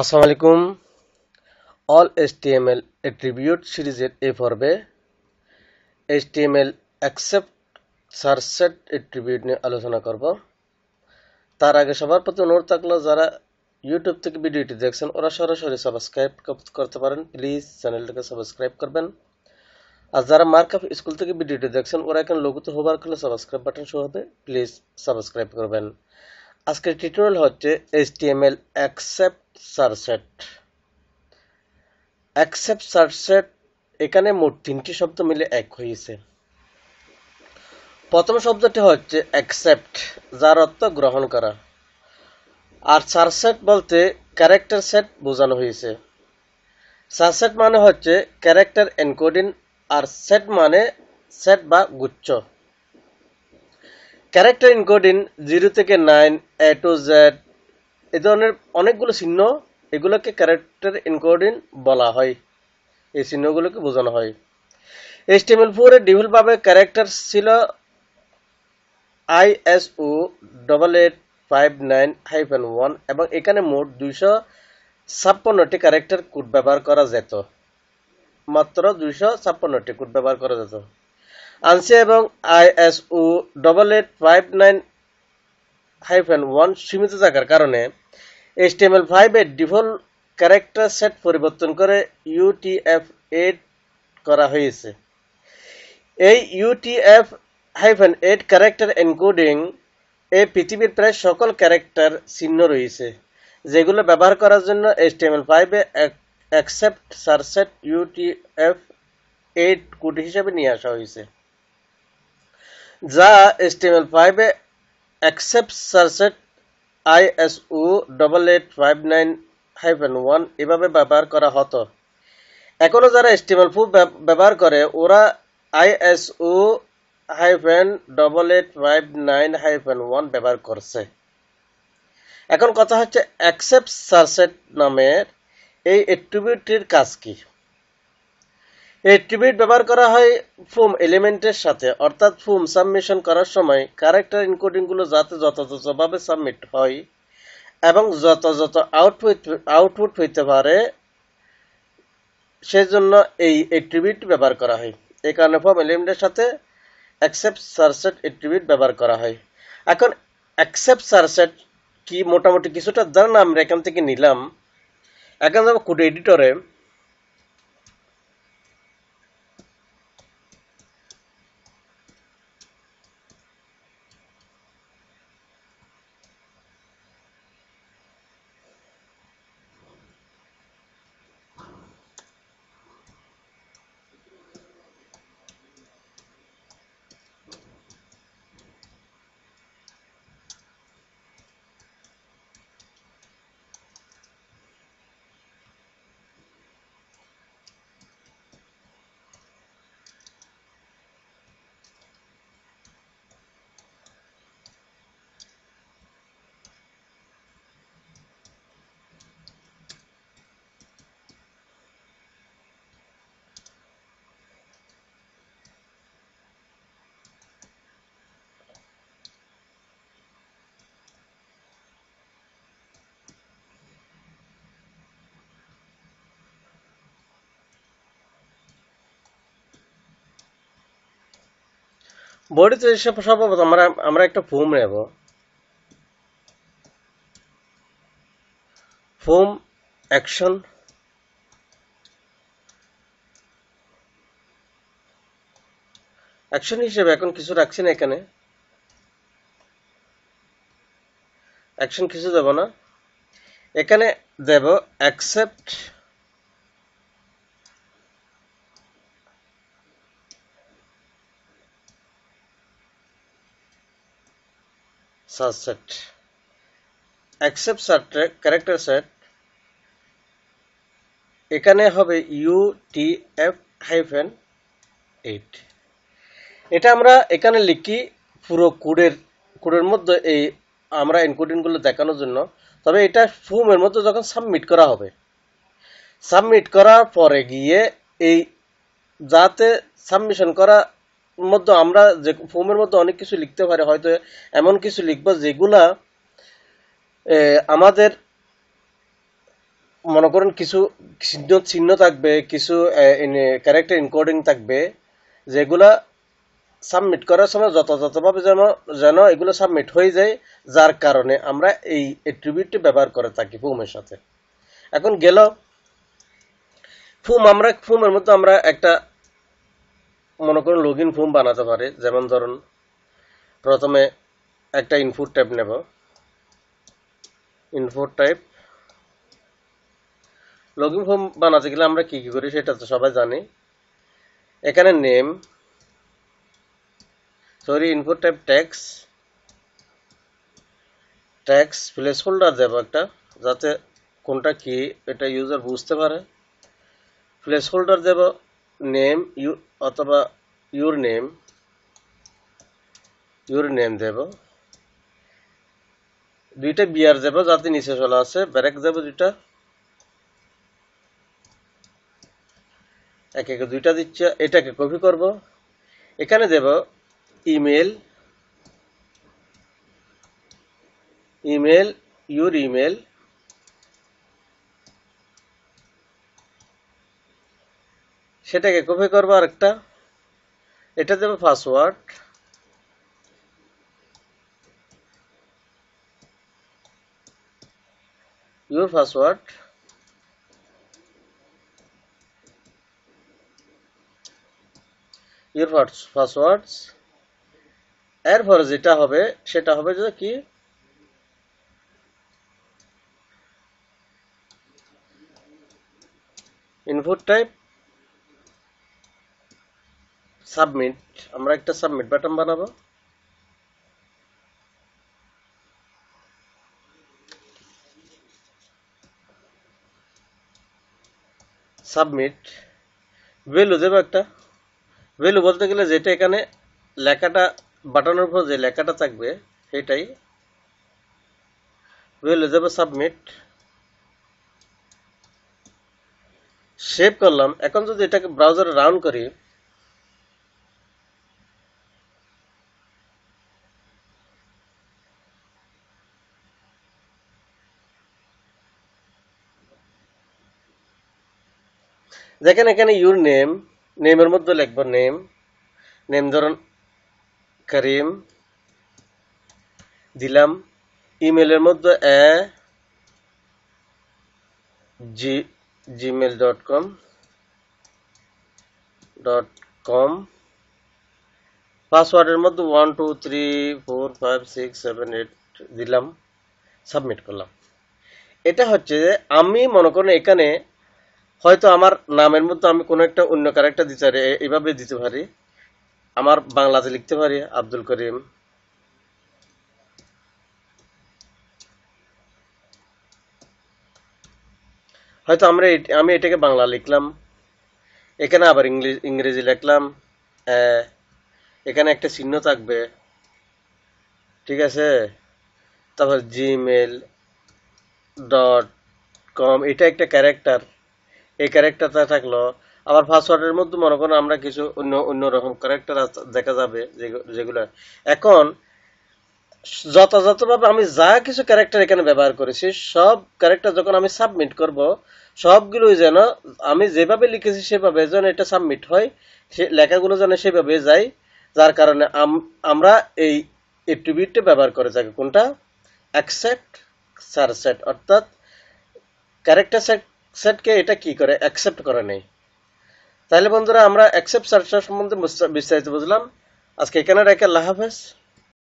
আসসালামু আলাইকুম all S T M L attribute সিরিজের এ পর্বে M L accept charset attribute নিয়ে আলোচনা করব তার আগে সবার প্রতি অনুরোধ থাকলো যারা ইউটিউব থেকে ভিডিওটি দেখছেন ওরা সরাসরি সাবস্ক্রাইব করতে পারেন প্লিজ চ্যানেলটাকে সাবস্ক্রাইব করবেন আর যারা মার্ক মার্কআপ স্কুল থেকে ভিডিওটি দেখছেন ওরা এখানে লঘুতে হোবার করলে সাবস্ক্রাইব বাটন শো হবে প্লিজ সাবস্ক্রাইব করবেন আজকের টিউটোরিয়াল হচ্ছে HTML accept charset accept charset এখানে মোট তিনটি শব্দ মিলে এক হয়েছে প্রথম শব্দটি হচ্ছে অ্যাকসেপ্ট যার অর্থ গ্রহণ করা আর সারসেট বলতে ক্যারেক্টার সেট বোঝানো হয়েছে সারসেট মানে হচ্ছে ক্যারেক্টার এনকোডিং আর সেট মানে সেট বা গুচ্ছ ক্যারেক্টার ইনকোডিং জিরো থেকে নাইন এ টু জেড এ ধরনের অনেকগুলো চিহ্ন এগুলোকে ক্যারেক্টার ইনকোডিং বলা হয় এই চিহ্নগুলোকে বোঝানো হয় এইচটিএমএল ফোরের ডিভেলপভাবে ক্যারেক্টার ছিল ISO double eight five nine hyphen one এবং এখানে মোট দুইশো ছাপ্পান্নটি ক্যারেক্টার কোড ব্যবহার করা যেত মাত্র দুইশো ছাপ্পান্নটি কোড ব্যবহার করা যেত আনসিয়া এবং ISO double eight five nine hyphen one সীমিত থাকার কারণে এইচটিএমএল ফাইভ এর ডিফল্ট ক্যারেক্টার সেট পরিবর্তন করে ইউটিএফ এইট করা হয়েছে এই UTF hyphen eight character encoding এ পৃথিবীর প্রায় সকল ক্যারেক্টার চিহ্ন রয়েছে যেগুলো ব্যবহার করার জন্য এইচটিএমএল ফাইভে accept charset UTF eight code হিসেবে নিয়ে আসা হয়েছে যা এসটিএমএল এ অ্যাকসেপ্ট সারসেট নাইন 8859 ওয়ান এভাবে ব্যবহার করা হতো এখনও যারা ফু ব্যবহার করে ওরা ISO hyphen double eight five nine hyphen one ব্যবহার করছে এখন কথা হচ্ছে অ্যাকসেপ্ট সারসেট নামের এই অ্যাট্রিবিউটটির কাজ কী এই ট্রিবিউট ব্যবহার করা হয় ফোম এলিমেন্টের সাথে অর্থাৎ ফোম সাবমিশন করার সময় ক্যারেক্টার ইনকোডিংগুলো যাতে যথাযথভাবে সাবমিট হয় এবং যথাযথ আউটপুট আউটপুট হইতে পারে সেজন্য এই অ্যাট্রিবিউট ব্যবহার করা হয় এ কারণে ফর্ম এলিমেন্টের সাথে অ্যাকসেপ্ট সারসেট অ্যাট্রিবিউট ব্যবহার করা হয় এখন অ্যাকসেপ্ট সারসেট কি মোটামুটি কিছুটা ধরেন আমরা এখান থেকে নিলাম এখন যাবো কোড এডিটরে বডিতে সর্বপ্রথম আমরা আমরা একটা ফোম নেব ফোম অ্যাকশন অ্যাকশন হিসেবে এখন কিছু রাখছি না এখানে অ্যাকশন কিছু দেব না এখানে দেব accept subset accept subtract character set এখানে হবে U T F hyphen eight এটা আমরা এখানে লিখি পুরো কোডের কোডের মধ্যে এই আমরা এনকোডিংগুলো দেখানোর জন্য তবে এটা ফর্মের মধ্যে যখন সাবমিট করা হবে সাবমিট করার পরে গিয়ে এই যাতে সাবমিশন করা মধ্যে আমরা যে ফোমের মধ্যে অনেক কিছু লিখতে পারি হয়তো এমন কিছু লিখবো যেগুলা আমাদের মনে করেন কিছু চিহ্ন চিহ্ন থাকবে কিছু ক্যারেক্টার ইনকোডিং থাকবে যেগুলা সাবমিট করার সময় যথাযথভাবে যেন যেন এগুলো সাবমিট হয়ে যায় যার কারণে আমরা এই অ্যাট্রিবিউটটি ব্যবহার করে থাকি ফোমের সাথে এখন গেল ফোম আমরা ফুমের মধ্যে আমরা একটা মনে করেন লগ ইন ফর্ম বানাতে পারে যেমন ধরুন প্রথমে একটা ইনপুট টাইপ নেব input type log in form বানাতে গেলে আমরা কী কী করি সেটা তো সবাই জানি এখানে name sorry input type text text placeholder দেবো একটা যাতে কোনটা কি এটা ইউজার বুঝতে পারে প্লেস হোল্ডার দেবো নেম ইউ অথবা ইউর নেম ইউর নেম দেব দুইটা বিয়ার যাব যাতে নিচে চলা আছে ব্যারেক যাব দুইটা এক একে দুইটা দিচ্ছে এটাকে কপি করব এখানে দেব ইমেল ইমেল ইউর ইমেল সেটাকে কপি করবো আরেকটা এটা দেবো password your password your password এরপর যেটা হবে সেটা হবে যে কি ইনপুট টাইপ সাবমিট আমরা একটা সাবমিট বাটন বানাবো সাবমিট ভ্যালু দেবো একটা ভ্যালু বলতে গেলে যেটা এখানে লেখাটা বাটনের উপর যে লেখাটা থাকবে সেটাই ভ্যালু দেবো সাবমিট সেভ করলাম এখন যদি এটাকে ব্রাউজারে রাউন্ড করি দেখেন এখানে ইউর নেম নেমের মধ্যে লিখব নেম নেম ধরুন করিম দিলাম ইমেলের মধ্যে A G Gmail dot com dot com পাসওয়ার্ডের মধ্যে one two three four five six seven eight দিলাম সাবমিট করলাম এটা হচ্ছে আমি মনে করেন এখানে হয়তো আমার নামের মধ্যে আমি কোনো একটা অন্য ক্যারেক্টার দিতে পারি এইভাবে দিতে পারি আমার বাংলাতে লিখতে পারি আব্দুল করিম হয়তো আমরা আমি এটাকে বাংলা লিখলাম এখানে আবার ইংলিশ ইংরেজি লিখলাম এখানে একটা চিহ্ন থাকবে ঠিক আছে তারপর জিমেল ডট কম এটা একটা ক্যারেক্টার এই ক্যারেক্টারটা থাকলো আবার পাসওয়ার্ডের মধ্যে মনে করেন আমরা কিছু অন্য অন্য রকম ক্যারেক্টার দেখা যাবে যেগুলো এখন যথাযথভাবে আমি যা কিছু ক্যারেক্টার এখানে ব্যবহার করেছি সব ক্যারেক্টার যখন আমি সাবমিট করব সবগুলোই যেন আমি যেভাবে লিখেছি সেভাবে যেন এটা সাবমিট হয় সে লেখাগুলো যেন সেভাবে যায় যার কারণে আমরা এই এট্রিবিউটটা ব্যবহার করে থাকি কোনটা অ্যাকসেপ্ট সারসেট অর্থাৎ ক্যারেক্টার সেট সেটকে এটা কি করে অ্যাকসেপ্ট করে নেই তাহলে বন্ধুরা আমরা অ্যাকসেপ্ট সার্চটা সম্বন্ধে বিস্তারিত বুঝলাম আজকে এখানে রেখে আল্লাহ হাফেজ